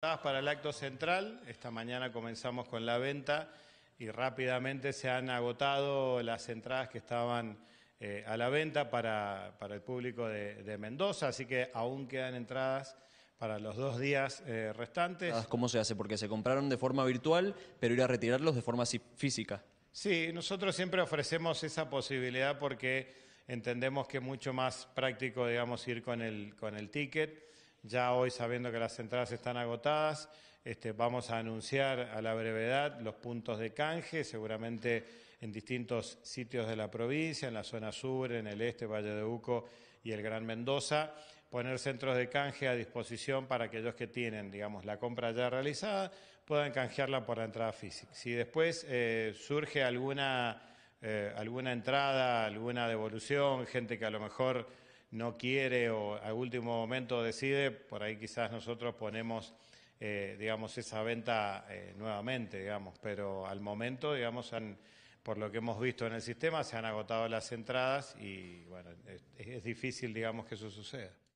para el acto central. Esta mañana comenzamos con la venta y rápidamente se han agotado las entradas que estaban eh, a la venta para, para el público de, Mendoza, así que aún quedan entradas para los dos días eh, restantes. ¿Cómo se hace? Porque se compraron de forma virtual, pero ir a retirarlos de forma física. Sí, nosotros siempre ofrecemos esa posibilidad porque entendemos que es mucho más práctico, digamos, ir con el, con el ticket. Ya hoy, sabiendo que las entradas están agotadas, este, vamos a anunciar a la brevedad los puntos de canje, seguramente en distintos sitios de la provincia, en la zona sur, en el este, Valle de Uco y el Gran Mendoza, poner centros de canje a disposición para aquellos que tienen, digamos, la compra ya realizada, puedan canjearla por la entrada física. Si después eh, surge alguna, eh, alguna entrada, alguna devolución, gente que a lo mejor no quiere o al último momento decide, por ahí quizás nosotros ponemos, eh, digamos, esa venta eh, nuevamente, digamos, pero al momento, digamos, por lo que hemos visto en el sistema, se han agotado las entradas y, bueno, es, es difícil, digamos, que eso suceda.